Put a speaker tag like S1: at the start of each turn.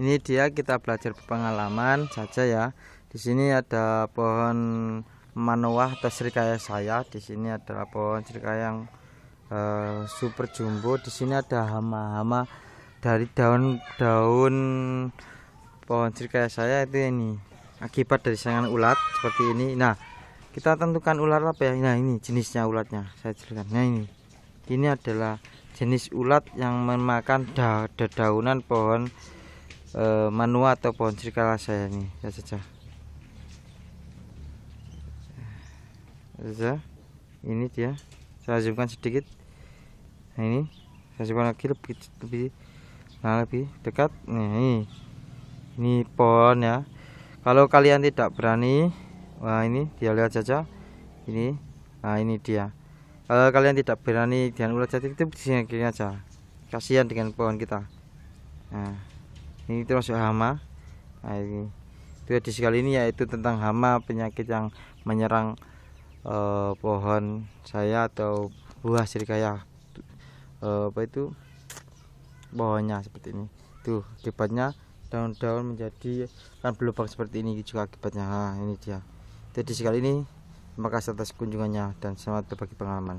S1: ini dia kita belajar pengalaman saja ya di sini ada pohon manuah atau serikaya saya di sini adalah pohon serikaya yang uh, super jumbo di sini ada hama-hama dari daun-daun pohon serikaya saya itu ini akibat dari serangan ulat seperti ini nah kita tentukan ular apa ya nah ini jenisnya ulatnya saya jelaskan nah ini ini adalah jenis ulat yang memakan da dedaunan pohon Eh, manual ataupun atau serikala saya ini ya saja ya, saja ini dia saya zoomkan sedikit nah, ini saya zoomkan lagi lebih lebih nah lebih dekat nih ini, ini pohon ya kalau kalian tidak berani Wah ini dia lihat saja ini nah ini dia kalau kalian tidak berani dengan ulat jati itu di sini aja kasihan dengan pohon kita nah ini termasuk hama nah, ini itu di sekali ini yaitu tentang hama penyakit yang menyerang eh, pohon saya atau buah sirikaya eh, apa itu pohonnya seperti ini tuh akibatnya daun-daun menjadi kan berlubang seperti ini juga akibatnya nah, ini dia jadi sekali ini terima kasih atas kunjungannya dan selamat berbagi pengalaman